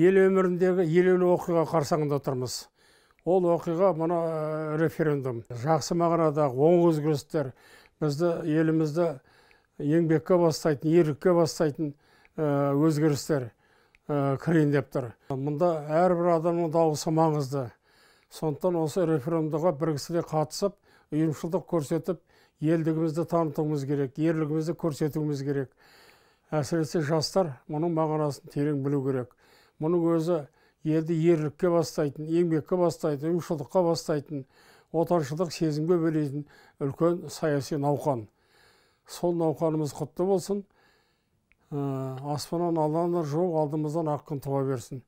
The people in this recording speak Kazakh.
ел өміріндегі елеулі оқиға қарсаңында тұрмыз ол оқиға мына э, референдум жақсы мағынадағы оң өзгерістер бізді елімізді еңбекке бастайтын ерлікке бастайтын э, өзгерістер э, кірейін деп тұр мұнда әрбір адамның дауысы маңызды сондықтан осы референдумға бір кісідей қатысып ұйымшылдық көрсетіп елдігімізді танытуымыз керек ерлігімізді көрсетуіміз керек әсіресе жастар мұның мағынасын терең білу керек мұның өзі елді ерлікке бастайтын еңбекке бастайтын ұйымшылдыққа бастайтын отаншылдық сезімге бөлейтін үлкен саяси науқан сол науқанымыз құтты болсын ә, аспаннан жоқ, жоқ алдымыздан ақ күн туа берсін